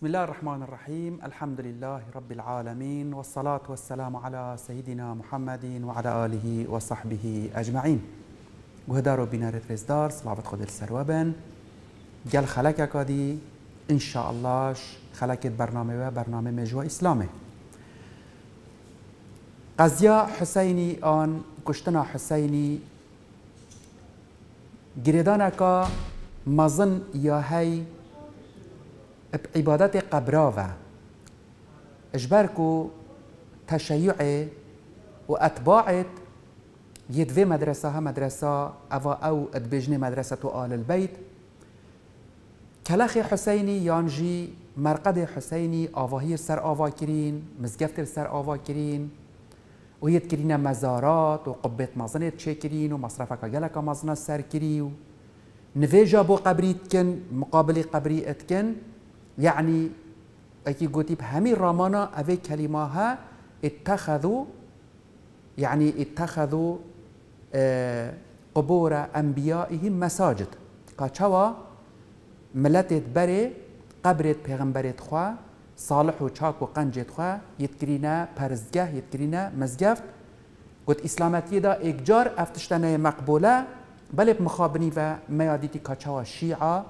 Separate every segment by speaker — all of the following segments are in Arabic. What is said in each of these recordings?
Speaker 1: بسم الله الرحمن الرحيم الحمد لله رب العالمين والصلاة والسلام على سيدنا محمد وعلى آله وصحبه أجمعين وهدارو و بینارت رزدار صلاة خود السروا بن گل خلک اکادی انشاءاللهش خلکت برنامه و برنامه مجوى اسلامه قزيا حسيني آن كشتنا حسيني گریدان اکا مزن یا هی بعبادات قبراوه اجبركو تشيعي واتباعت يدوي مدرسة ها مدرسة أو أو أدبجني مدرسة آل البيت كلاخي حسيني يانجي مرقد حسيني آواهير سر آوا كرين مزقفتر سر آوا كرين ويد مزارات وقبة مزنة تشكرين ومصرفك جلك مزنة سر كريو نفيجا بو قبريتكن مقابل قبريتكن یعنی اگه گوتیم همین رامانا اوه کلمه ها اتخذو یعنی اتخذو قبور انبیائهم مساجد قاچوا ملتت بره قبرت پیغمبرت خوا صالح و چاک و قنجت خوا یتکرینا پرزگه یتکرینا مزگفت گوت اسلامتی دا اگجار افتشتنه مقبوله بله مخابنی و میادیتی کاچوا شیعه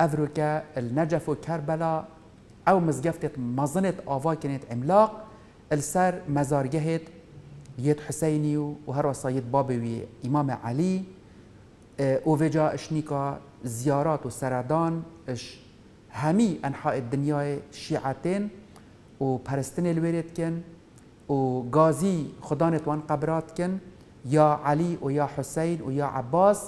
Speaker 1: أفريكا النجف وكربلا أو مزقفتة مظنة آفا كانت عملاق السر مزار مزارجهت يد حسيني وهروا وصيد بابي إمام علي آه، أوفيجا إشنيكا زيارات وسرادان إش همي أنحاء الدنيا شيعتين و بارستين وبرستن كن و غازي خدانت وان قبرات كن يا علي ويا حسين ويا عباس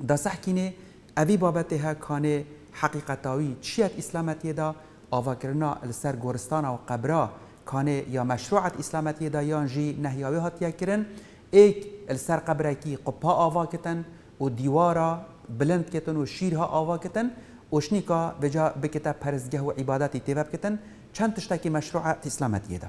Speaker 1: دا صح كيني اوی بابته ها کانه حقیقتاوی چیت اسلامتی دا آواکرنا لسر گورستان و قبرا کانه یا مشروعت اسلامتی دا یان جی نهیاوی هاتیا کرن ایک لسر قبره کی قپا آوا کتن و دیوارا بلند کتن و شیرها آوا کتن بجا وجا بکتا پرزگه و عباداتی تیوب کتن چند تشتکی مشروعت اسلامتی دا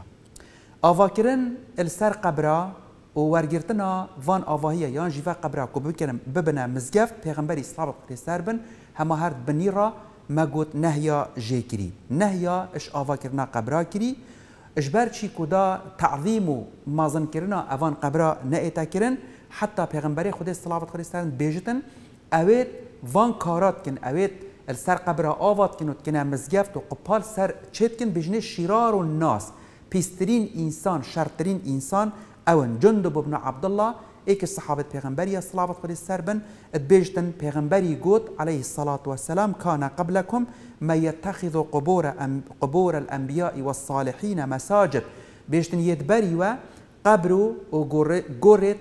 Speaker 1: آوا کرن لسر قبره و ورگرتنا وان آواهیه یان جیوا قبره کو بکنم ببنه مزگف پیغمبری اسلام قریسر بن همه هرد بنی را مگوت نهیا جی کری نهیا اش آوا کرنا قبره کری اجبر چی کدا تعظیم و مازن کرنا اوان قبره نه ایتا کرن حتی پیغمبری خود صلوات خریستان بیجتن اوید وان کارات کن اوید السر قبره آوات کن و کنه مزگفت و قپال سر چیت کن بجنه شرار و ناس پیسترین انسان شرطرین انسان اون جندب بن ايك الصحابة سەحابەت پێغمبەریە سلااوت پری سربن اتبجتن پێغمبەری قوت عليه الصلاه والسلام كان قبلكم ما يتخذ قبور قبور الأنبياء والصالحين مساجد بێژتن يدبري و قبر و گۆڕێت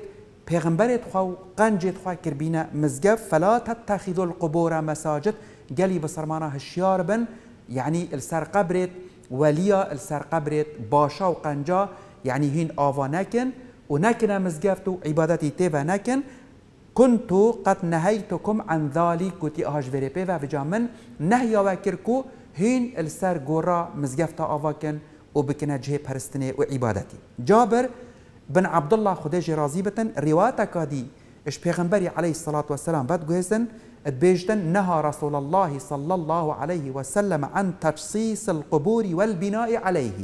Speaker 1: پێغمبەرێت خوا و قەنجێت خوا کردبینە مزگەف فلاتە تەخید القبورە مەساجد بسرمانا بە سەرمانە بن يعني السر قبرت وليا السر قبرت باشا و يعني هين آوا ناكن ونكن مزقفتو عبادتي تيفا ناكن كنت قد نهيتكم عن ذلك كتي اهاج فيري بيفا في جامن نهي وكركو هين السر غورا مزقفتا كن وبكنا جهي برستني وعبادتي جابر بن عبد الله خديجي راضي بتن رواتك دي اش بيغنبري عليه الصلاة والسلام بات جهزن اتبيجتن نهى رسول الله صلى الله عليه وسلم عن تجصيص القبور والبناء عليه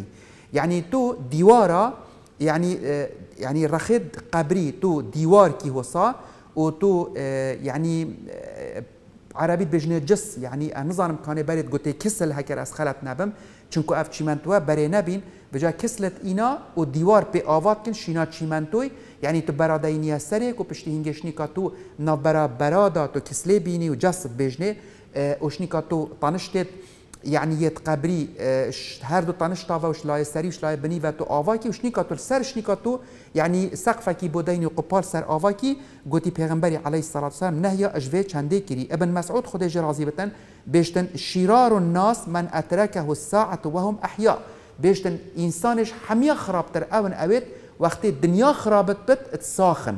Speaker 1: يعني تو ديوارا يعني آه، يعني رخد قبري تو ديوار كي صا و تو آه، يعني آه، عربي بجنه جس يعني نظام كان بارد قلت كسل هكر اسخلت نابم چونكو اف چيمنتوا بري نابين بجا كسلت اينا و ديوار بي آوات كن شينا چيمنتوي يعني تو برادينيا سريك و پشتي هنگشني كاتو نابرا برادا تو كسلي بيني و جس بجنه وشني كاتو طنشتت يعني قبری اه، هر دو تانش تاوا وش لاي سری وش لاي بني و آواكي وش نيكاتو السر وش نيكاتو يعني یعنی كي بوديني وقبال سر آواكي قوتي پیغمبري عليه الصلاه والسلام نهيا اجوه چنده كري ابن مسعود خود جرازي بتن بشتن شرار الناس من اتركه الساعه وهم احیا بشتن انسانش حميا خرابتر اون اويت وقت دنيا خرابت بت اتساخن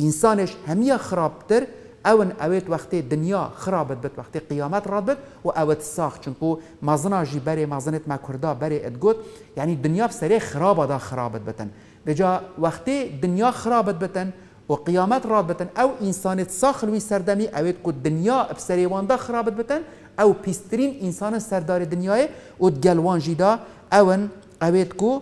Speaker 1: انسانش حميا خرابتر اون اوت وقتی دنیا خرابت بت وقتی قیامت راد بت و اوت ساخ چونکو مزنا جی بری مزنت ما کردا بره ادگوت یعنی يعني دنیا بسری خراب دا خرابت بتن بجا وقتی دنیا خرابت بتن و قیامت راد بتن او انسانت ساخ لوی سردمی اوت کو دنیا بسری وان واندا خرابت بتن او پیسترین انسان سردار دنیای و دگلوان جیدا اون اوت کو یعنی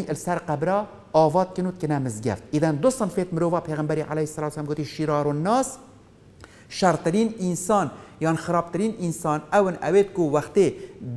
Speaker 1: يعني السر قبره آواد کنود که نمزگفت ایدن دو صنفیت مروفا پیغمبری علیه السلام گوتی شیرار و ناس شرترین انسان یان خرابترین انسان اون اوید کو وقتی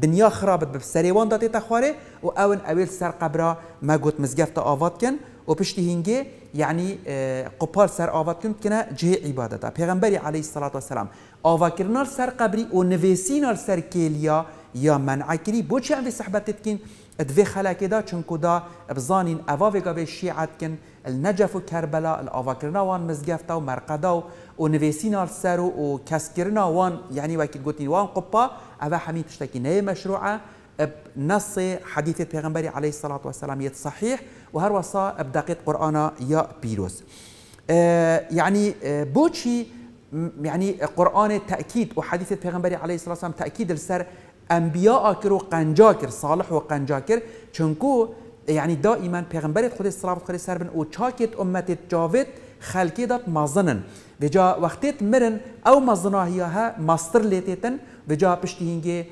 Speaker 1: دنیا خرابت به سریوان داده تخواره و اون اوید سر قبرا ما گوت مزگفت آواد کن و پشتی هنگه یعنی اه، قپال سر آواد کن کنه جه عبادتا پیغمبری علیه الصلاة والسلام آوا کرنال سر قبری و نویسینال سر کلیا یا منعکری بوچه اوی صحبتت کن دوی خلکی دا چونکو دا ابزانين اوا وگاوی شیعت کن النجف و کربلا الاوا وان مزگفتا و مرقدا و نویسینا سر و کس وان يعني وکی گوتین وان قبا افا حمی تشتکی نه مشروعه بنص حديث البيغمبري عليه الصلاة والسلام صحيح وهروسا بدقيق قرآن يا بيروس آه يعني بوشي يعني قرآن تأكيد وحديث البيغمبري عليه الصلاة والسلام تأكيد السر انبياء كر وقنجا كر صالح وقنجا كر چونكو يعني دائما پیغمبرت خود صلاف خود سر بن او چاکت امت جاوید خلکی دات مازنن و جا وقتیت مرن او مازناهی ها ماستر لیتیتن و جا پشتی هنگی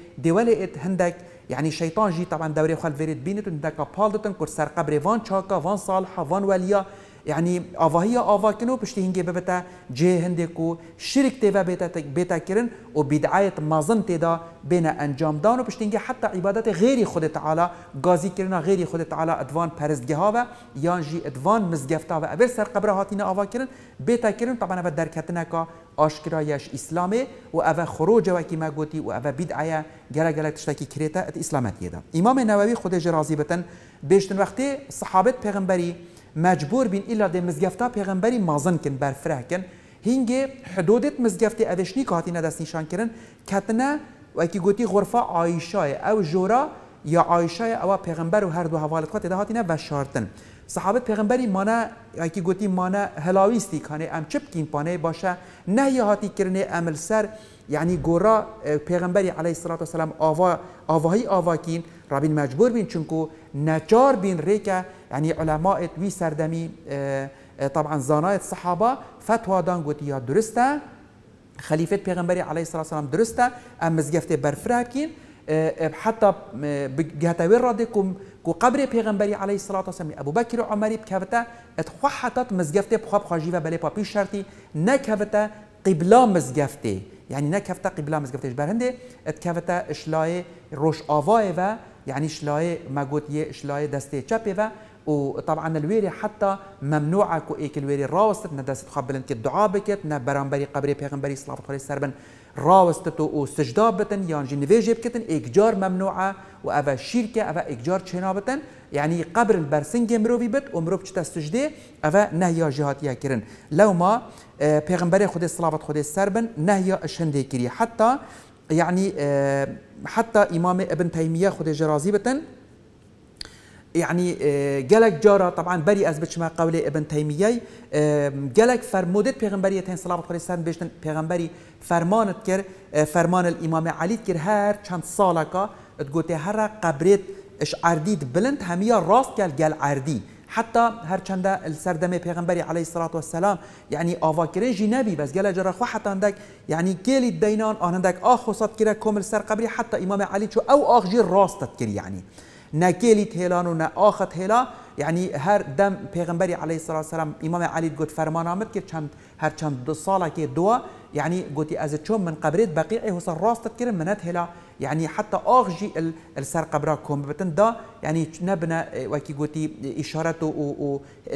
Speaker 1: ات هندک يعني شيطان جي طبعا دوري خال فيريت بينت ودكا بالدتن كور سر قبر وان تشاكا وان صالحة وان وليا يعني آوا هي آوا كن و پشتی هنگی ببتا جه هنده کو شرک تیوه بیتا, بیتا و بدعایت مازن تيدا بین انجام دان و پشتی حتى حتی غيري خود تعالى غازي كرنا غيري خود تعالى ادوان پرزگه و يانجي جی ادوان مزگفتا و اول سر قبره هاتین آوا کرن بیتا کرن طبعا و درکتنه که آشکرایش اسلامه و او خروج وكي ما قوتي و او بدعه جرى گله تشتکی کریتا ات اسلامتیه دا امام نووی خود جرازي بتن بیشتن وقتي صحابت پیغمبری مجبور بین ایلا ده مزگفتا پیغمبری مازن کن برفره کن هنگی حدودت مزگفتی اوشنی که هاتینه دست نشان کرن کتنه و اکی گوتی غرفه عایشای او جورا یا عایشای او پیغمبر و هر دو حوالت خواهد ده هاتینه و شارتن صحابت پیغمبری مانا اکی گوتی مانا هلاویستی کانه ام چپ کین پانه باشه نه هاتی کرنه عمل سر یعنی گورا اه، پیغمبری علیه الصلاة والسلام آوا آواهی آواکین رابین مجبور بین چونکو نجار بین ریکه یعنی علماء وی سردمی اه، اه، طبعا زانایت صحابه فتوا دان گوتی یا درسته خلیفه پیغمبری علیه الصلاة والسلام درسته ام مزگفته حتی حتى بجهتاوي رادكم کو قبر پیغمبري عليه الصلاة والسلام أبو بکر و بكر عمر بكفتا اتخوحتت مزجفته بخواب خاجيفة بلي بابي شرطی نكفتا قبلا مزجفته يعني نه کفته قبلا مزگفتش بر هنده ات کفته اشلای روش آوای و يعني شلاي ما قلت يه شلاي دستي و طبعا الويري حتى ممنوعه كو ايك الويري راوست ندست خبلن كي الدعاء بكت نبرامبري قبري بيغمبري صلاه الله عليه وسلم راوستتو او سجدا بتن یان جی نویجه بکتن اکجار ممنوعه و اوه شیرکه اوه اکجار چنا بتن یعنی قبر برسنگ مروی بت و مروب چتا سجده اوه جهات جهاتیه کرن لو ما اه، پیغمبر خود صلاوات خود سربن نهیا اشنده کری حتی يعني اه، حتى إمام ابن تيمية خد جرازي بتن يعني آه، جلك جارة طبعا بري از بچما قول ابن تيميه آه، جلك فرمودت بيغمبرية تين صلوات خدای سن بيشتن بيغمبري فرمانت كر آه، فرمان الامام علي كر هر چند صالكة تقول هر قبرت اش عردید بلند هميا راست كال جال عردي حتى هرچند السردمي پیغمبري عليه الصلاه والسلام يعني اواكرين جنبي بس قال جرى خو حتى عندك يعني كيل الدينان عندك آخو وصد كده كومل سر قبري حتى امام علي شو او اخ راست راستت يعني نه گلیت و نه آخت هلا یعنی هر دم پیغمبری علیه السلام امام علی گفت فرمان آمد که چند هر چند دو ساله که دو. يعني قوتي از تشوم من قبريت بقيعي إيه وصل راس تذكر من هلا يعني حتى اغجي السر قبراكم بتندا دا يعني نبنا إيه، وكي قوتي اشارته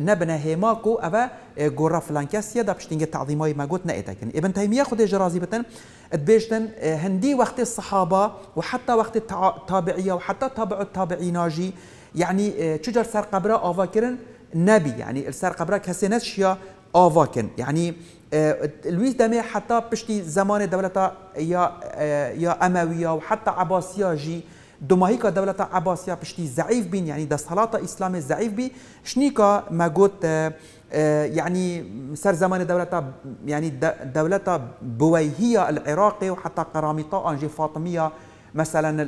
Speaker 1: ونبنا هيماكو ابا غورا إيه، فلانكاس يدا باش تنجي تعظيماي ما قلت ايتاكن ابن تيميه خذ جرازي بتن تبيشتن هندي وقت الصحابه وحتى وقت التابعيه وحتى تابع التابعيناجي يعني تشجر سر قبرا اوفاكرن نبي يعني السر قبرا كاسينشيا اوفاكن يعني آه، لويس دامي حتى بشتي زمان دولت يا آه، يا أموية وحتى عباسية جي جی دماهی که دولت عباسیه پشتی ضعیف بین یعنی يعني اسلام ضعيف بي شنيكا ما قلت آه، يعني سر زمان دولة يعني دولة بويهية العراقي وحتى قرامطة أنجي فاطمية مثلا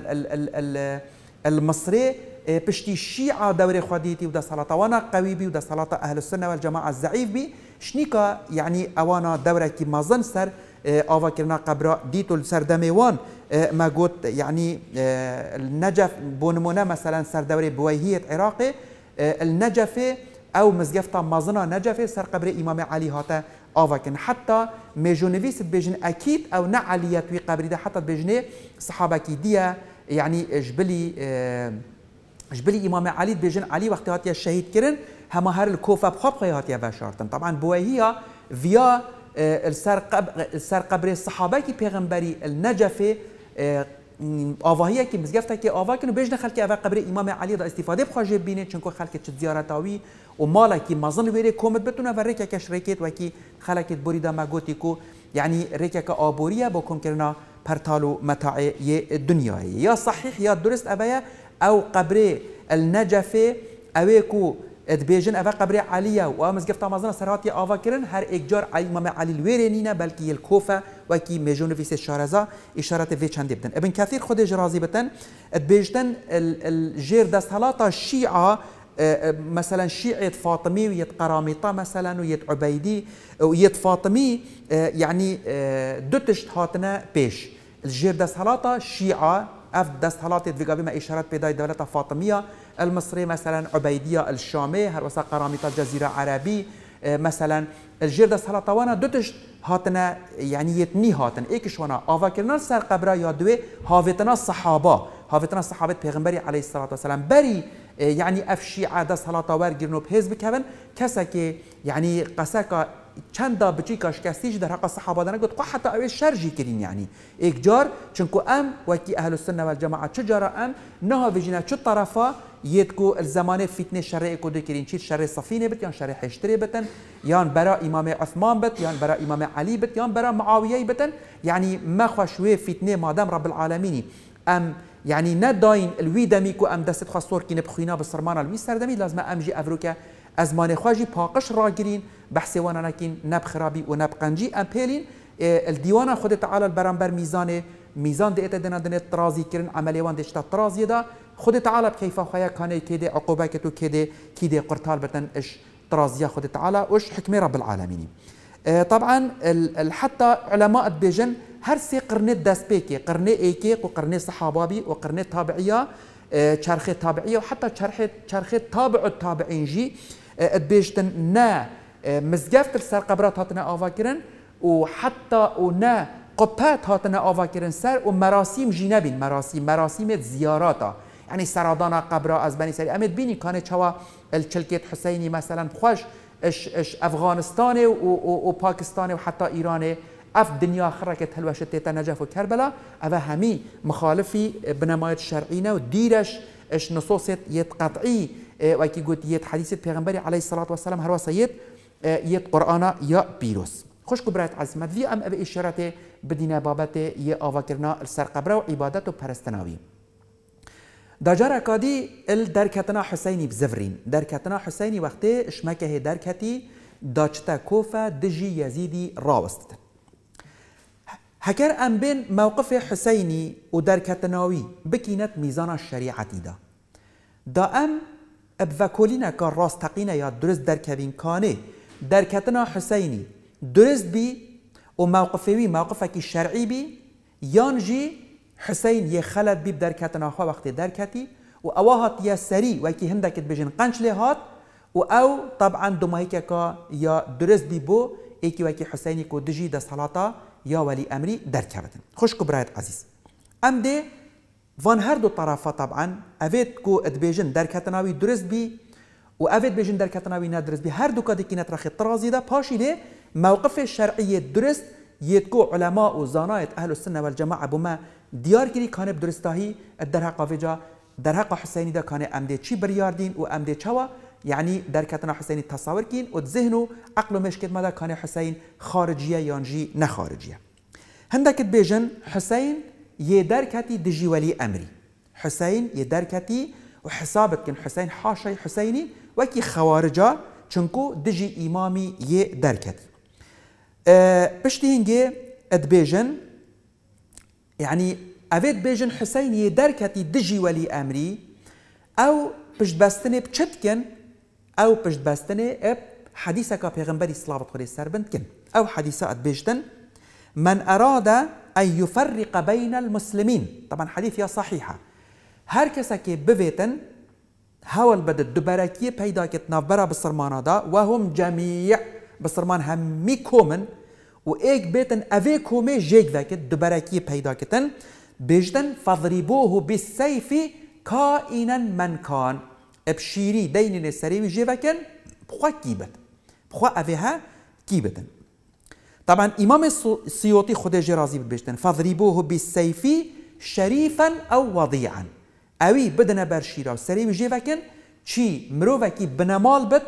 Speaker 1: المصري إيه، پشتی شیعه دوره خودیتی و دا سلاطه وانا قوی بی و دا سلاطه اهل السنه والجماعه الضعیف بی شنیکا یعنی اوانا دوره کی مازن سر إيه، آوا کرنا قبرا دیتو سردمیوان إيه، ما گوت یعنی النجف بونمونه مثلا سر دوره بويهية عراق النجف او مزگفتا مازنا نجف سر قبر امام علی هاته آوا کن حتی میجونویس بیجن اکید او نه علیت وی قبری ده حتی بیجنه صحابه کی يعني جبلي جبلي امام علي بيجن علي وقت هاتيا الشهيد كرن هما هر الكوفا بخوب هاتيا بشارتن طبعا بوهيا آه، فيا السر قبر السر قبر الصحابه كي بيغمبري النجفي آواهی که مزگفته که آوا کنه بیش دخل که اول قبر امام علی دا استفاده بخواجه بینه چون که خلک چه زیارتاوی و مالا که مزن ویره کومت بتونه و ریکه کش ریکت و که خلک بریدا مگوتی کو یعنی يعني ریکه که آبوریه با کم کرنا پرتال و متاع دنیایی یا صحیح یا درست اوه او قبري النجفي اويكو ادبيجن افا قبري عليا ومزقف تامازنا سراتي افا كرن هر اكجار علي امام علي الويرينينا بلكي الكوفه وكي ميجون في شارزا اشاره في چند ابن ابن كثير خود جرازي بتن ادبيجتن الجير دست هلاطا الشيعه آه، آه، مثلا شيعة فاطمي ويت قرامطة مثلا ويت عبيدي ويت فاطمي آه، يعني دوتشت هاتنا بيش الجير دست هلاطا شيعة اف دست أفد دستهلات فيغابيما إشارات بداية دولت فاطمیه المصری مثلا عبیدیه الشامی هر وسا قرامیت جزیره عربی آه، مثلا الجير دستهلات وانا دوتش هاتنا يعني يتني هاتن إيكش شونا آفا كرنا سر قبرا يادوي هافتنا الصحابة هافتنا الصحابة پیغمبری عليه الصلاة والسلام بري آه، يعني أفشي عادة صلاة وار جرنوب هزب كبن كسا يعني قساكا چند دا بچی چەنددا بچیکە شکستیش دەرهقا سەحابادانە گوت حتا ئەوێ شرجی کرین یعنی ایک ئێکجار چونکو ئەم وەکی ئەهلوسنەوە جەماعە چ جارە ئەم نەهاڤژینە چه طرفا کو الزمانه فتنه شەڕەیە کو کرین چیت شەڕێ صفینه بت یان شەڕێ حشترێ بتن یان برا امام عثمان بت یان برا امام علی بت یان برا معاویه بتن یعنی مەخوا شوێ فتنه مادەم رب العالمینی ام یعنی نەداین الوی دەمی کو ئەم دەست خواستۆرکینە بخوینە بە سەرمانە الوی لازم ام جی افروکه ازمان ئەزمانێ خواژی پاقش بحث وانا نکین نب خرابی و نەبقەنجی ئەمپێلین اه، دیوانە الدیوان خود تعالی برانبر میزان میزان دیت دێتە دێنە دێنێت ترازیکردن ئەمەلێوان دێشتا ترازیدا خودت تعالە بکەیفا خۆیان کانەی کێدێ عقوبەکەت و کێدێ کیدێ قورتال برتن اش ترازی خود تعالی وش حکم رب العالمینی اه، طبعا حتى علماء بيجن هر سي قرنة بيكي قرنة ايكي وقرنة صحابابي وقرنة تابعية شرخة اه، تابعية وحتى شرخة شرخة تابع التابعين جي ادبیشتن نا آه، مزجافت السر قبرات هاتنا آوا وحتى و حتی و نه آوا کرن سر ومراسيم مراسم مراسيم مراسيم زياراتا يعني سرادانا قبرا از بني سري امد بيني كان چوا الچلکت حسيني مثلا خوش اش, اش افغانستان و, و, و پاکستان و حتی ايران اف دنيا خرك هلوشت تیتا نجف و کربلا او همی مخالفی بنمایت شرعینه و اش نصوصت يت قطعي إيه، وكي قلت يت حديث پیغمبري عليه الصلاة والسلام هر وصيت يت قرآن يا بيروس خوش كبرات عزمت في ام ابي اشارته بدينا بابته يا أفاكرنا اواكرنا السرقبره وعبادته پرستناوي دجار اكادي الدركتنا حسيني بزفرين دركتنا حسيني وقتي شمكه دركتي داچتا كوفا دجي يزيدي راوستتن هكر ام بين موقف حسيني و دەرکەتنەوەی بكينت ميزان الشريعه دا ئەم بڤەکۆلینەکە ڕاستەقینە یا درست دەرکەوینکانێ دەرکەتنا حسینی درست بی و مەوقفێوی مەوقفەکی شەرعی بی یان ژی حسین یە خەلەت بی دەرکەتناخوا وەختی دەرکەتی و ئەوە هاتیە سەری وەکی هندك بجن قنش لێ هات و او طبعا دو یا درست بی بۆ ئێکی وەکی حسینی و دژی صلاته یا ولی امری درک کردن خوش کو برایت عزیز ام دی وان هر دو طرفا طبعا اوید کو ادبیجن درک هتناوی درست بی و اوید بیجن درک هتناوی ندرست بی هر دو کدی کی نترخی ترازی ده پاشی ده موقف شرعی درست يتكو علماء زانایت أهل السنة والجماعة بما دیار کری ديار كري در بدرستاهي الدرها قافجا درها حسيني دا كان أمدي تشي برياردين وأمدي چوا يعني دركتنا حسینی تصور كين و ذهنو عقل و مشکت مدا کان حسین خارجیه یان جی نه خارجیه هندکت بیژن حسین یه درکتی حسين يدركتي وحسابت كن حسين حاشي حسيني وكي خوارجا چنكو دجي إمامي يدركتي أه بشتي هنجي ادبيجن يعني أفيد بيجن حسين يدركتي دجي ولي أمري أو بشت بستني بشتكن او پشت بستنه اب حديثة كا پیغمبري صلاة بطوري سربند كن او حديثة اتبجتن من اراد ان يفرق بين المسلمين طبعا حديث يا صحيحة هر کسا که بویتن هول بده دبرکی پیدا کت نافبرا بسرمانا دا و هم جمیع بسرمان همی کومن و ایک بیتن اوی کومه جیگ وکت دبرکی پیدا کتن بجدن فضربوه بالسيف كائنا من كان ابشيري دين السريوي جيفكن بخوا كيبت بخوا أفيها كيبتن طبعا إمام السيوطي خدا جرازي بيشتن فضربوه بالسيف شريفا أو وضيعا أوي بدنا برشيرا السريوي جيفكن چی مروکی بنمال بت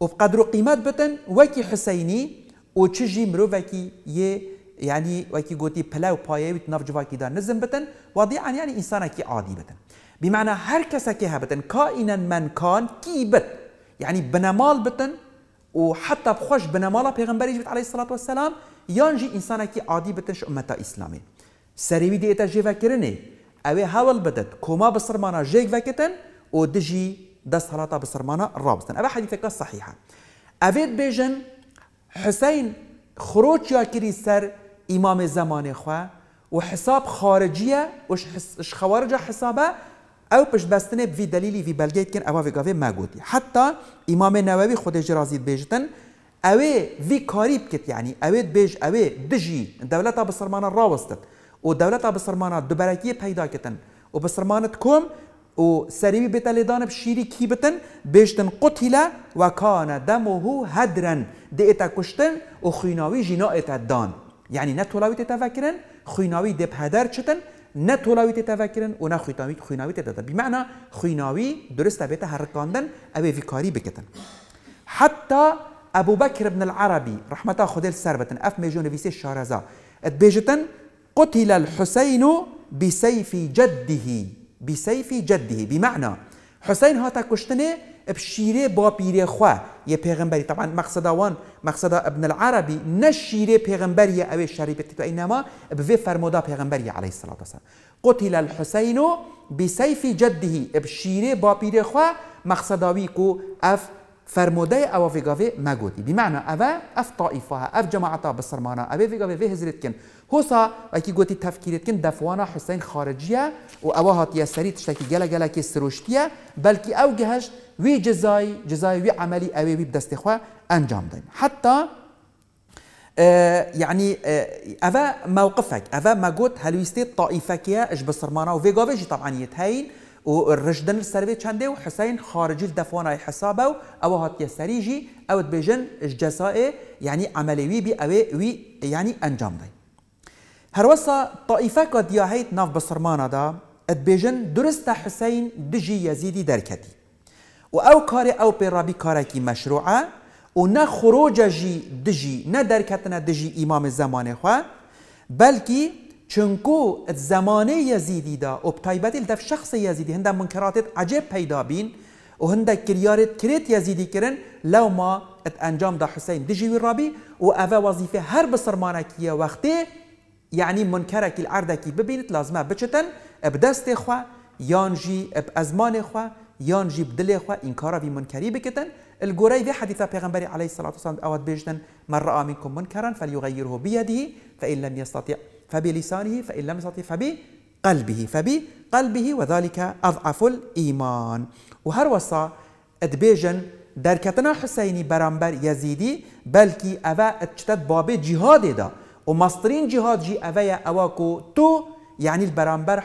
Speaker 1: و بقدر و بتن وكي حسيني و چجی مروکی یه یعنی وکی گوتی پلا و پایه بیت دار نزم بتن وضيعا يعني انسان كي عادي بتن بمعنى هر کس که هبتن کائنا من کان کی بت یعنی بنمال بتن و حتی خوش بنمالا پیغمبری جبت علیه الصلاة والسلام یانجی انسان كي عادی بتن شو امتا اسلامی سروی دیتا جیوه کرنه اوه هاول بدت کما بسرمانا جیوه کتن و دجی دست حالاتا بسرمانا رابستن اوه حدیث که صحیحه اوه بیجن حسین خروج یا کری سر امام زمان خواه و حساب خارجیه وش حس... خوارج حسابه او پش بستنه بی دلیلی وی بلگیت کن او ما گوتی حتی امام نووی خود جرازید بیجتن او وی کاریب کت یعنی او بیج او دجی دولتا بسرمانه راوستت و دولتا بسرمانه دبرکی پیدا کتن و بسرمانت کم و سریبی بیت لیدان بشیری کی بتن بیشتن قتل و کان دموهو هدرن دی اتا کشتن و خویناوی جنا اتا دان یعنی نه تولاوی تتفکرن خویناوی دی هدر چتن نتولاوي تیتا ونا خيناوي خيناوي خویناوی خویناوی تیتا دن بمعنى خویناوی درست بیت هرکاندن اوی ویکاری بکتن حتی ابو بكر بن العربي رحمة خدل سربتن اف ميجون فيسي شارزا اتبيجتن قتل الحسين بسيف جده بسيف جده بمعنى حسين هاتا كشتنه بشيري بابيري خوا يا پیغمبري طبعا مقصد وان مقصد ابن العربي نشيري پیغمبري او شريبت وانما بفي فرمودا پیغمبري عليه الصلاه والسلام قتل الحسين بسيف جده بشيري بابيري خوا مقصداوي ويكو اف فرموده او فيغافي ماغوتي بمعنى اوا اف طائفها اف جماعتها بسرمانا ابي فيغافي في هزرتكن هوسا اكي غوتي تفكيرتكن دفوانا حسين خارجيه و اوا هاتيه سري تشتكي جلا جلا كي سروشتيه بلكي او جهش وی جزای جزای وی عملی اوی وی بدست خوا انجام دین حتی يعني اه، اذا اه، موقفك اذا ما قلت هل يستي طائفك يا اش بصرمانه وفي جوفيجي طبعا يتهين والرجدن السربي تشاندي وحسين خارجي الدفونا حسابه أو هات يسريجي أو تبيجن اش الجزائي يعني عملي بي أوي وي يعني أنجام دي هروسا طائفك ديا هيت ناف بصرمانه دا تبيجن درست حسين دجي يزيدي دركتي و او کار او کاری کی مشروعه و نه خروج جی دجی نه درکتنه دجی امام زمان خواه بلکی چونکو زمانه یزیدی دا و تایبت دف شخص یزیدی هنده منکراتت عجب پیدا بین و هنده کریارت کریت یزیدی کرن لو ما ات انجام دا حسین دجی وی رابی و او وظیفه هر بسرمانه بسرمانکی وقتی یعنی منکره يعني منكرك کی ببينت لازمه بچتن اب دست خواه یانجی اب ازمان خواه يان جيب دلی خوا انكارا في منكري بكتن الجوري في حديث پیغمبر عليه الصلاه والسلام اوت بيجتن من راى منكم منكرا فليغيره بيده فان لم يستطع فبلسانه فان لم يستطع فبقلبه فبقلبه وذلك اضعف الايمان هر وصا در دركتنا حسيني برامبر يزيدي بلكي اوه اتشتت باب جهاد دا ومصطرين جهاد جي اوه اواكو تو يعني البرامبر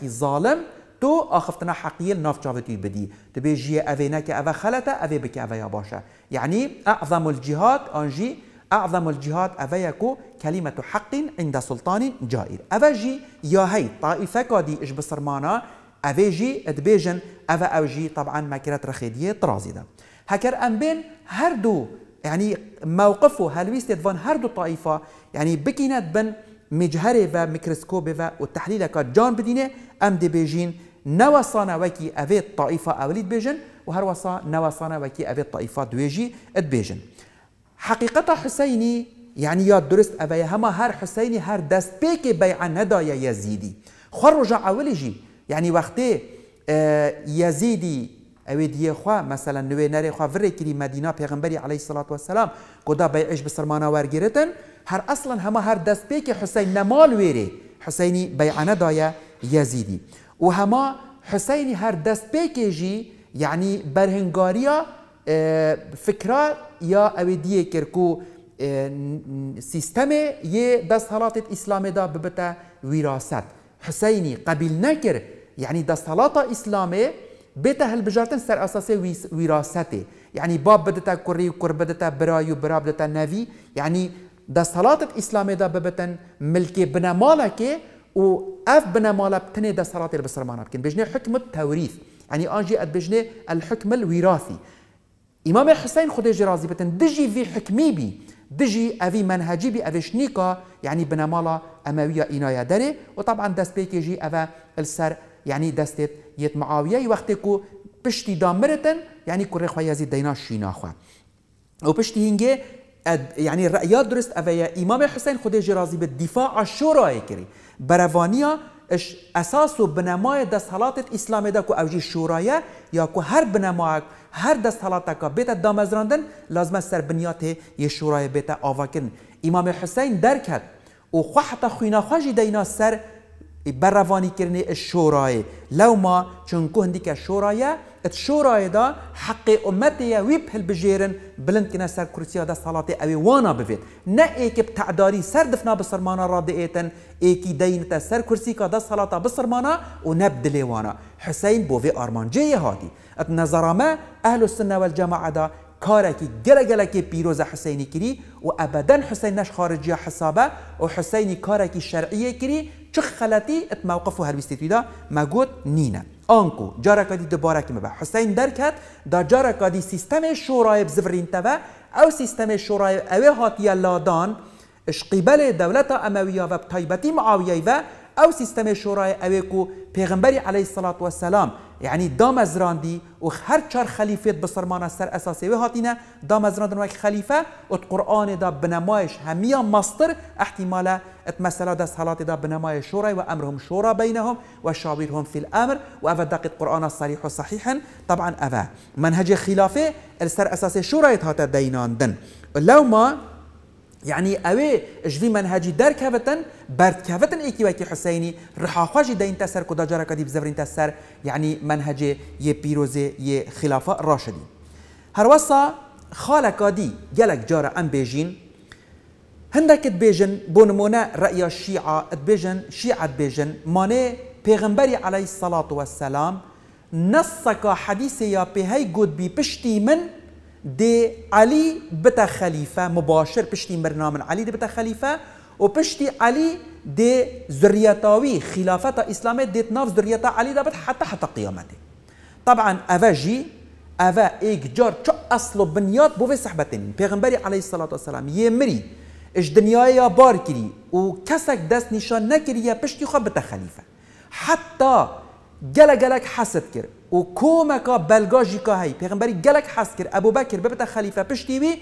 Speaker 1: کی ظالم تو آخفتنا حقير ناف جافتي بدي تبي جي أفينا كأفا خلتا أفي بك أفا باشا يعني أعظم الجهاد أنجي أعظم الجهاد أفا يكو كلمة حق عند سلطان جائر أفا جي يا هي طائفة كادي إش بسرمانا أفا جي أدبيجن أفا أوجي طبعا ماكرات رخيدية طرازدة هكر أم بين هردو يعني موقفه هلويست فان هردو طائفة يعني بكينات بن مجهري و ميكروسكوبي و التحليل كات جان بدينه ام دي بيجين صانا وكي أبي طائفة أوليد بيجن و وهروصا نوصانا وكي أبي طائفة دويجي أد بيجن حقيقة حسيني يعني يا درست أبي هما هر حسيني هر دست بيك بيع ندا يا يزيدي خرج أوليجي يعني وقت يزيدي أو دي خوا مثلا نوي ناري خوا فري كري مدينة پیغمبري عليه الصلاة والسلام قدا بيعش بسرمانا وارگيرتن هر أصلا هما هر دست بيك حسيني نمال ويري حسيني بيعنا يا يزيدي و هما حسین هر دست پیکی جی یعنی برهنگاریا فكرة اه، يا أودية کرکو اه، سیستم یه دست حالات إسلام دا ببتا ویراست حسيني قبیل نكر يعني دست حالات اسلام بيتا هل بجارتن سر اساس ویراست يعني باب بدتا كوري وكور بدتا براي برا بدتا نافي يعني دست حالات اسلام دا ببتن ملكي بنا مالكي و اف بنا مالا بتني دا سراتي مانا بكين بجني حكم التوريث يعني اجي قد بجني الحكم الوراثي امام حسين خدي جرازي بتن دجي في حكمي بي دجي افي منهجي بي افي شنيكا يعني بنا مالا اماوية انايا داري وطبعا دست بيكي جي افا السر يعني دستت يت معاويه كو بشتي دامرتن يعني كوري خويا يزيد دينا شينا خوا او بشتي هنجي يعني رأيات درست أفيا إمام حسين خدي جرازي بالدفاع الشورا يكري بروانیا اش اساس و بنمای دستالات اسلامی دا که اوجی شورایه یا که هر بنمای هر دستالات که بیت دامزراندن لازم سر بنیات یه شورای بیت آواکن امام حسین درک کرد و خو حتی خوینا خواجی دینا سر بروانی کردن شورای لو ما چون که هندی که شورایه الشورای دا حق امتی ويب هل بجيرن بلنت کنه سر کرسیا دا صلاتي اوی وانا بفيت نا ايك بتعداري سر دفنا بسرمانا رادئتن ایتن دين تا سر كرسي كا دا صلاتا بسرمانا و نبدلی وانا حسین بووی آرمان جي هادي ات نظرامه اهل السنه والجماعه دا كاركي گله گله که پیروز حسینی کری و ابدا نش خارجي حسابه وحسيني كاركي شرعيه كري چه خلطی ات موقف و هلویستی توی دا مگوت نینه آنکو جارا کادی دوباره که مبه حسین درکت دا جارا کادی سیستم شورای بزورین توا او سیستم شورای اوه هاتی لادان اشقیبل دولت امویه و تایبتی معاویه و ئەو سیستەمی شۆڕای ئەوێک و پێغمبەری عليهەی سڵات وسلام یعنی دامەزراندی و هەر چار خەلیفێت بسەرمانە سەر نو خليفه و قران دا بنمايش هميا مصدر احتمال ات مساله د صلات دا بنەمایە شۆڕای و امرهم شۆڕا بينهم و شاورهم في الأمر و وأفا دقت قرآن صريح وصحيحا طبعا أفا منهج خلافه السر أساسي شورا هات دينان دن لو ما يعني أوي منهجي یعنی ئەوێ ژوی منهاجی دەرکەوتن بەردکەوتن ئێکیواکی حسینی ڕحاخواژی دەینتە سەر کوداجارەکە دی بزەورینتە سەر يعني منهجي يه بيروزي يه خلافة راشدي هروسا خاڵەکە دی گەلک جارة أم بيجين هندك تبيجن بونمونا رأي الشيعة تبيجن شيعة تبيجن ماني پیغمبری علیه عەلەی سەڵات وەسەلام نەسەکە حەدیسێ یا پێهەی گوتبی پشتی من دي علي بتا خليفة مباشر بشتي برنامج علي دي بتا خليفة وبشتي علي دي زريتاوي خلافة إسلامية ديت ناف زريتا علي دابت حتى حتى قيامته طبعا أفاجي أفا إيك جار شو أصل بنيات بوفي صحبتين بيغنبري عليه الصلاة والسلام يمري اش دنيايا بار كري وكسك دس نشان نكري يا بشتي خب بتا خليفة حتى جلا جلاك حسد كر و کۆمەکە بەلگۆژیکە هەی پێغمبەری گەلک حەست کرد ئەبوو بەکرد ببتە خەلیفە پشتیوی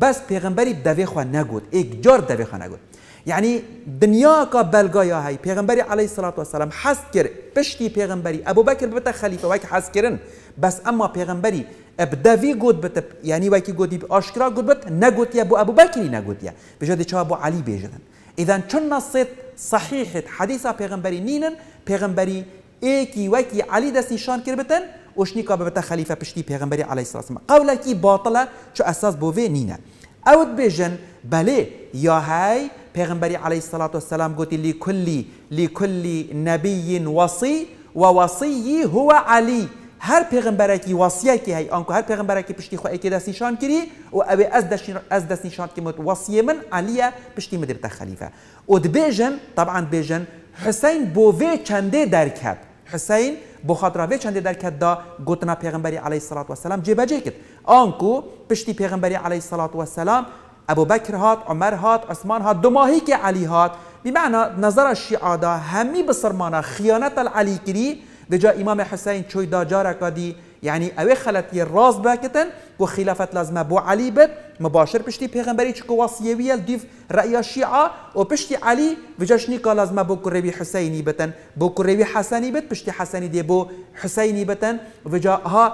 Speaker 1: بەس پێغمبەری دەوێخوا نەگوت ئێک جۆر دەوێخە نەگوت یعنی دنیاکە بەلگایە هەی پێغمبەری عەی سلاات وسلام حەست کرد پشتی پێغمبەری ئەبوو بەکرد بتە خەلیفە وایکە حەستکردن بەس ئەمما پێغمبەری ئەبدەوی گوت بت ینی وایکی گوتی ئاشکرا گوت بت نەگوتیە بۆ ئەبوو بەکری نەگوتیە بژێ چا بۆ علی بێژن. إذا چون نصت صحيحة حديثة پیغمبري نينن پیغمبري ایکی وکی علی دست نشان کربتن وشنی که ببتا خلیفه پشتی پیغمبری علیه السلام قولا کی باطله چو اساس بوه نینه اوت بیژن بله یا هی پیغمبری علیه الصلاة والسلام گوتی لکلی لکلی نبی وصی و وصی هو علی هر پیغمبرکی وصیه کی هی آنکو هر پیغمبرکی پشتی خو اکی دست نشان کری و اوی از دست نشان که وصیه من علیه پشتی بتا خلیفه و دبیجن طبعا بیجن حسین بو وی چنده درکد حسین بو خاطر وی چنده درکد دا گوتنا پیغمبری علیه الصلاة جه بجه کرد آنکو پشتی پیغمبری علیه الصلاة والسلام ابو بکر هات عمر هات عثمان هات دو ماهی که علی هات معنا نظر شیعه دا همی بسرمانا خیانت العلی کری دجا امام حسین چوی دا جا دی یعنی ئەوێ خەلەتی ڕاست باکەن بۆ خلافەت لازمە بۆ علی بێت مەباشر پشتی پێغمبەری چکە واسیەویە دیف ڕیا شیعا و پشتی علی بجەشنی کا لازمە بۆ کوڕێوی حوسینی بتەن بۆ کوڕێوی حەسانی بێت پشتی حەسەنی دێ بۆ حوسینی بتەن وجاها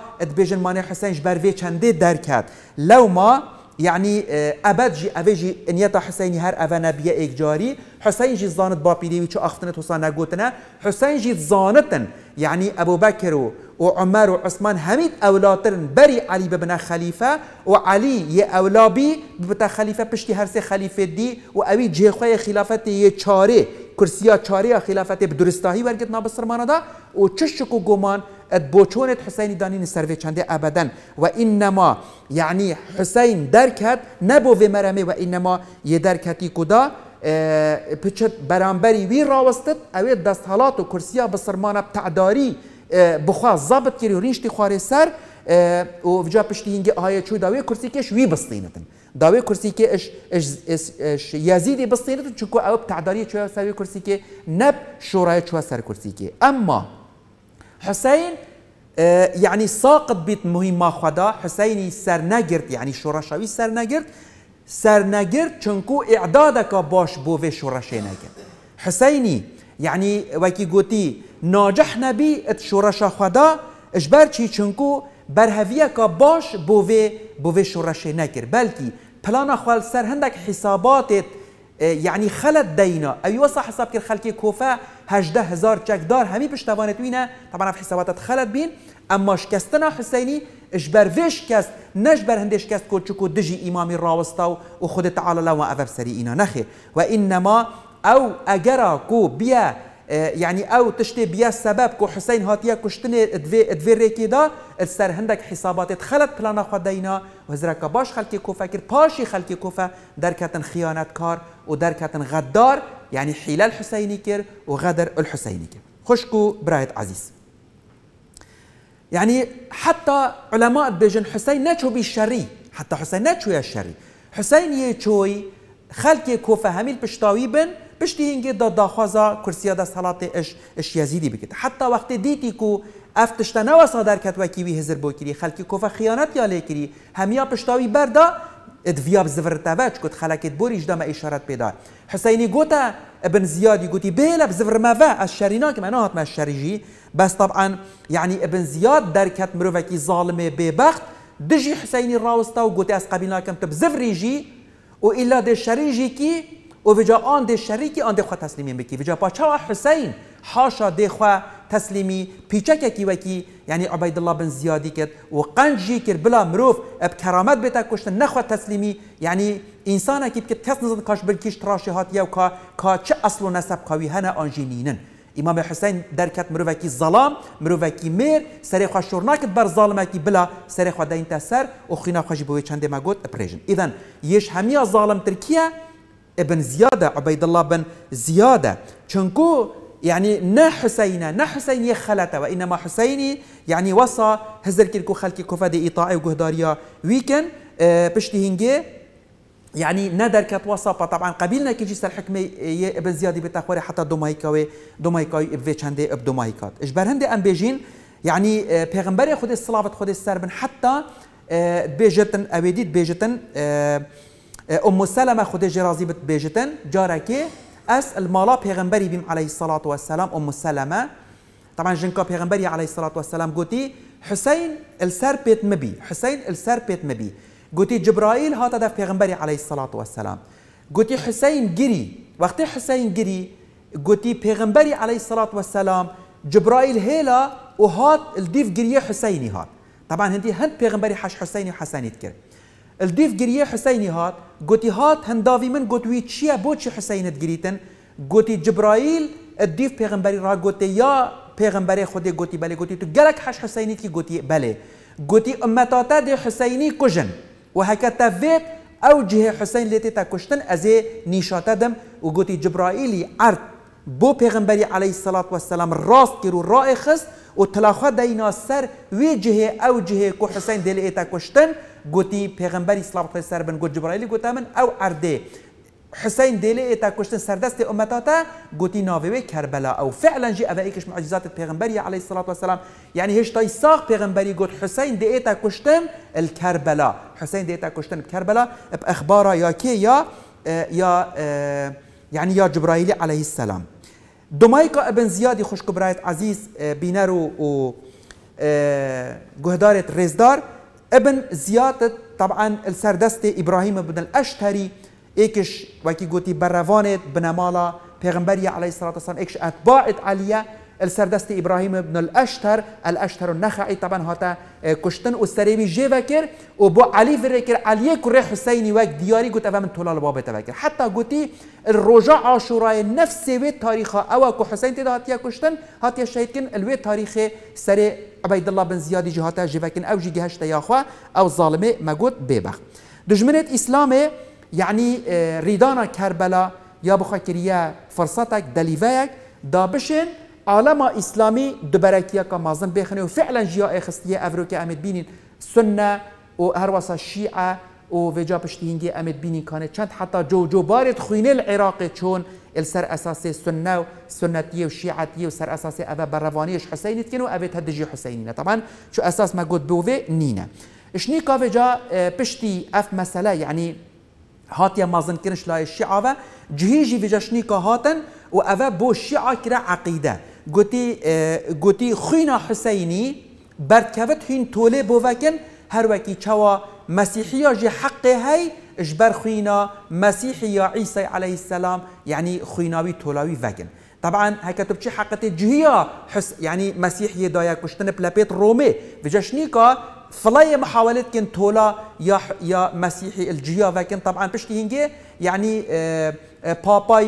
Speaker 1: ماني حسين حوسینش بەرێ چەندێ دەرکات لو ما يعني ابد جي أبد جي إن يتا حسيني هر أفنا بيا ایک جاری حسین جی زانت با پیلیوی چو اختنت وصانا قوتنا حسين جي زانتن يعني أبو بكر وعمر وعثمان هميد أولاترن بري علي ببنا خليفة وعلي يا أولابي ببتا خليفة بشتي هرسي خليفة دي وأبي جيخوية خلافة يا چاري كرسيا چاري خلافة بدرستاهي ورقتنا بسرمانا دا وچشكو قومان ات بوچونت حسین دانین سروی چنده ابدا و انما یعنی حسین درکت نبو و مرمه و انما یه درکتی کدا پچت برانبری وی راوستت اوی دست حالات و کرسیا بسرمانه تعداری بخوا ضابط کری و رینشتی خواره سر و وجا پشتی هنگی آیا چو داوی کرسی کش وی بستینتن داوی کرسی که اش اش اش, اش یزیدی بستینتن چونکو او تعداری چو سر کرسی که نب شورای چو سر کرسی که اما حسین یعنی ساقب بیت مهما خدا حسینی سر نگرد یعنی شورشوی سر نگرد سر نگرد چونکو اعدادک باش بوه شورشه نگرد حسینی یعنی وکی گوتی ناجح نبی ات شورش خدا اجبر چی چونکو برهویه که باش بوه بوه شورشه نکر بلکی پلان خوال سر هندک حساباتت يعني خلت دينا اوی وسا حساب کرد خلکی کوفه 18 هزار چکدار همی پشتوانت وینه طبعا في حساباتت خلت بين اما شكستنا حسيني اجبر فيش کست نجبر هندش کست كوتشكو دجي دجی الراوستو راوستا على خود تعالی لو افر سری اینا نخیر او اگرا بيا آه، يعني او تشتي بيا كو حسين هاتيا كشتني دفي ريكي دا السر هندك حسابات تخلت بلانا خدينا وزرك باش خلكي كوفا كير باشي خلكي كوفا دركاتن خيانات كار ودركاتن غدار يعني حيلة الحسيني كير وغدر الحسيني كير خشكو برايت عزيز يعني حتى علماء بيجن حسين ناتشو بالشري حتى حسين ناتشو يا الشري حسين يتشوي خلكي كوفا هميل بشتاوي بن پشتی هنگی دا داخوازا کرسیا دا سلات اش, اش یزیدی بکرد حتی وقت دیتی کو افتشتا تشتا نوا صادر کت وکی هزر بو کری خلکی کوفا خیانت یا لیکری همیا پشتاوی بردا ادویاب زفرتا وچ کت خلکت بوریج ما اشارت پیدا حسینی گوتا ابن زياد يقولي بيلا بزفر ما فا الشارينا كما نهات ما الشريجي بس طبعا يعني ابن زياد دركت مروفكي ظالمي ببخت دجي حسيني راوستا وقوتي اس قبيلنا كم تبزفريجي وإلا دي الشريجي كي او ویجا آن ده شریکی آن ده خواه تسلیمیم بکی ویجا پاچا حسین حاشا ده خواه تسلیمی پیچک کی وکی یعنی عبید الله بن زیادی کرد و قنجی کرد بلا مروف اب کرامت بیتا کشتن نخوا تسلیمی یعنی انسان کی بکت کس نزد کاش بلکیش تراشی هاتیا و کا, کا چه اصل و نسب قوی هنه آنجینینن امام حسین درکت مروکی ظلام مروکی میر سری خواه شورنا کد بر ظالمکی بلا سری خواه دین تسر و خینا خواهی بوی چنده مگود اپریجن اذن یش همیا ظالم ترکیه ابن زيادة عبيد الله بن زيادة چونكو يعني نا حسينة نا حسينية خلته وإنما حسيني يعني وصى هزر كيركو خلكي كوفا دي إطاعي وقهداريا ويكن آه، بشتي هنجي يعني نادر كات وصابة طبعا قبيلنا كي جيس الحكمة ابن زيادة بتاخوري حتى دومايكاوي دومايكاوي بفيتش اب دومايكات اجبر هندي ام بيجين يعني آه، پیغمبر خود الصلاة خود السربن حتى آه، بيجتن اويديد بيجتن أه آه، ام سلمه خدي جرازي بت جاركي اس المالا بيغنبري بيم عليه الصلاة والسلام ام سلمه طبعا جنكا بيغنبري عليه الصلاة والسلام قوتي حسين السر بيت مبي حسين السر بيت مبي قوتي جبرائيل هاتا دف بيغنبري عليه الصلاة والسلام قوتي حسين جري وقت حسين جري قوتي بيغنبري عليه الصلاة والسلام جبرائيل هيلا وهات الديف جري حسيني هات طبعا هندي هند بيغنبري حش حسيني وحسيني تكر الديف جريه حسيني هات قوتي هات هندافي من قوتي تشيا بوتشي حسين تجريتن قوتي جبرائيل الديف بيغمبري را قوتي يا بيغمبري خودي قوتي بالي قوتي تو گلك حش حسيني كي قوتي بالي قوتي امتاتا دي حسيني كجن وهكا تفيت او جهه حسين لتي تا كشتن ازي نيشاتا دم وقوتي جبرائيلي عرض بو پیغمبري عليه الصلاة والسلام راست كيرو رائخست و تلاخوا دينا سر وي جهه او جهه كو حسين دي لتا كشتن گوتی پیغمبر اسلام خو سر بن گوت جبرائیل گوتا من او ارده حسين ديلي تا كشتن سردست امتاتا قوتي نافيوي كربلاء او فعلا جي اوائي كش معجزات البيغمبري عليه الصلاه والسلام يعني هيش تاي ساق بيغمبري قوت حسين دي تا كشتن الكربلاء حسين دي تا كشتن الكربلاء باخباره اه، يا كي اه، يا يا يعني يا جبرائيل عليه السلام دمايقا ابن زياد خوش كبرايت عزيز اه، بينارو و جهدارة رزدار ابن زيادة طبعا السردستي إبراهيم بن الأشتري الاشتری وكي قوتي براوانت بن مالا پیغمبری علیه الصلاة والسلام اکش اتباعت علیه سردست ابراهيم بن الاشتر الاشتر النخعي طبعا هاتا آه، كشتن و سریبی جه وکر و با علي فره کر علی کره حسینی وک دیاری گوت اوه من طولال بابه توکر حتی گوتی الرجا عاشورای نفس و تاريخ اوه که حسین تیدا هاتیا کشتن هاتیا شهید الوي تاريخ تاریخ عبيد الله بن زياد جي هاتا جي وکن او جیگه هشتا یاخوا او ظالمه مگوت ببخ دجمنت اسلامه يعني آه، ريدانا كربلا يا بخاكريا فرصتك دليفاك دابشن عالم اسلامي دبركيه كمازن بخنه وفعلا جيا اخستيه افروكي امد بينين سنه وهروسا الشيعه وفيجا بشتينجي امد بينين كانت چند حتى جو جو بارد خوين العراق چون السر اساسي سنه سنتيه وشيعتيه وسر اساسي ابا بروانيش حسينيت كانوا ابي تهدجي حسينينا طبعا شو اساس ما قلت بوفي نينا شني كافيجا بشتي آه، اف مساله يعني هاتيا مازن كنش لاي الشيعة جهيجي في جشنيكا هاتن و وأفا بو الشيعة كرا عقيدة گوتی اه، گوتی خوینا حسینی برکوت هین توله بوکن هر وکی چوا مسیحی جی حق هی اجبر خوینا مسيحي يا عيسى عليه السلام يعني خويناوي تولاوي وگن طبعا هكا تبكي حقتي جهیا حس یعنی مسیحی دایا کشتن پلپیت رومی و رومي بجشنيكا فلای محاولت کن تولا یا یا مسیحی الجهيا فاكن طبعا بشتي هنجي یعنی اه، اه، پاپای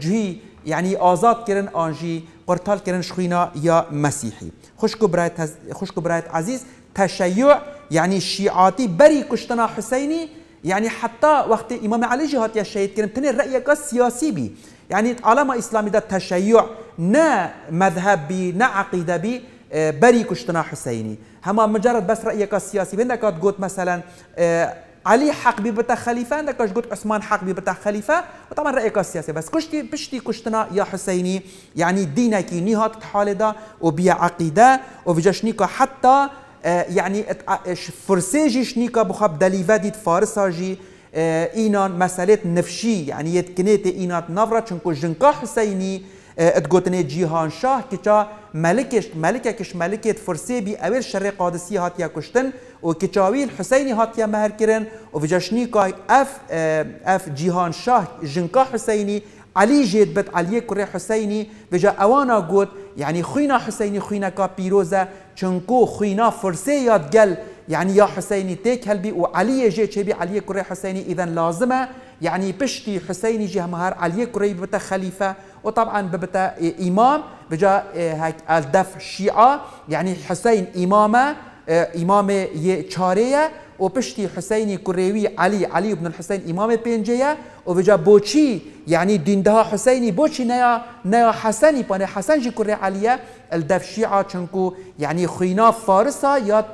Speaker 1: جهی یعنی آزاد کردن آنجی پرتال کردن شخینا یا مسیحی خشک برایت, هز... خشک برایت عزیز تشیع یعنی شیعاتی بری کشتنا حسینی يعني حتى وقت امام علي جهات يا شهيد كريم تني رايك السياسي بي يعني علامه اسلامي ده تشيع نا مذهب بي نا عقيده بي اه، بري كشتنا حسيني هما مجرد بس رايك السياسي بينك قد قلت مثلا اه، علي حق ببتا خليفه عندك قلت عثمان حق ببتا خليفه وطبعا رايك السياسي بس كشتي بشتي كشتنا يا حسيني يعني دينك نهات حالدا وبيا عقيده وفجشنيك حتى يعني اه، اه، فرسيجي شنيكا بخاب دليفاديت فارساجي اينان اه، مسألة نفشي يعني يتكنيت اينات نفرة شنكو جنكا حسيني اتگوتنه جیهان شاه کچا ملکش ملکه کش ملکت فرسی بی اول شر قادسی هاتیا کشتن و کچاوی حسینی هاتیا مهر کرن و وجشنی کای اف اه، اف جیهان شاه جنکا حسینی علی جید بد علی کره حسینی و جا اوانا گود یعنی خوینا حسینی خوینا کا پیروزه چنکو خوینا فرسی یاد گل یعنی یا يعني يا بی و علی وعلي چه بی علی کره حسینی اذن لازمه يعني بشتي حسيني جه مهار علي كري بتا خليفه وطبعا ببتا امام بجا هيك إيه، الدف الشيعه يعني حسين امامه إيه، إمامة يشاريه وبشتي حسيني كريوي علي علي بن الحسين إمامة بينجيه وبجا بوشي يعني ديندها حسيني بوشي نيا نيا حسني بني حسن جي كري علي الدف شيعة شنكو يعني خينا فارسة يا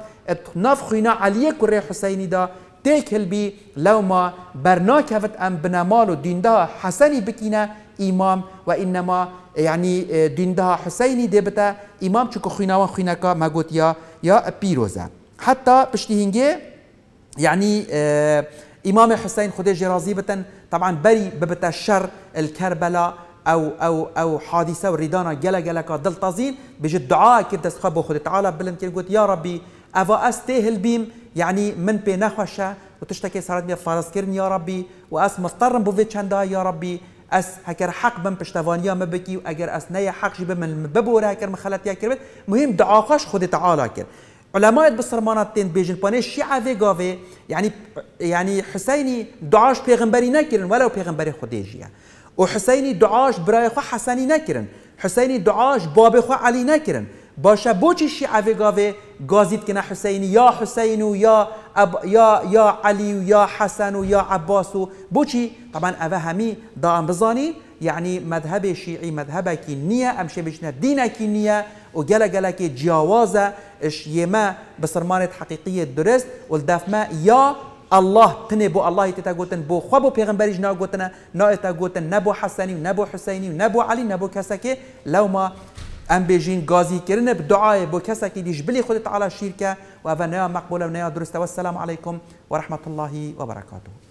Speaker 1: ناف خينا علي كري حسيني ده تيكل بي لو ما برناكفت أم بنمال ديندا حسني بكينا إمام و انما يعني ديندا حسيني دبتا إمام چكو خيناوان خيناكا مغوتيا يا بيروزا حتى بشتهنجي يعني آه إمام حسين خديج راضي بتن طبعا بري ببتا الشر الكربلا او او او حادثه وريدانا جلا جلا دل تزين بيجي الدعاء كده استخبوا خد تعالى بلن كي قلت يا ربي أفا أستاهل بيم يعني من خشا وتشتكي صارت بيا فارس كرن يا ربي وأس مضطرم بوفيتش يا ربي اس هكر حق بن پشتوانیا ما بكي اگر اس نيا حق جب من ببوره هكر يا کرد مهم دعاء خش خود تعالى كر علماء بصرمانات تين بيجن باني شيعة في غافي يعني يعني حسيني دعاش بيغنبري نكرن ولو بيغنبري خديجية وحسيني دعاش براي خو حسني نكرن حسيني دعاش بابي خو علي نكرن باشه بوچی شی عوی گاوه گازید که نه حسینی یا حسین و یا اب یا یا علی و یا حسن و یا عباس و بوچی طبعا اوه همی دا دام بزانی یعنی مذهب شیعی مذهب که نیه امشه بشنه دین که نیه و گل گل که جاوازه إش يما بصرمانة حقیقی درست والدف ما یا الله تنه بو الله تتا گوتن بو خو و پیغمبریش نا گوتنا نا اتا گوتن نبو حسنی و نبو حسینی و نبو علی نبو کسکه لو ما ام بيجين غازي كرن بدعاء بو كسكي ديش بلي خدت على الشركه وهذا نيا مقبوله ونيا درسته والسلام عليكم ورحمه الله وبركاته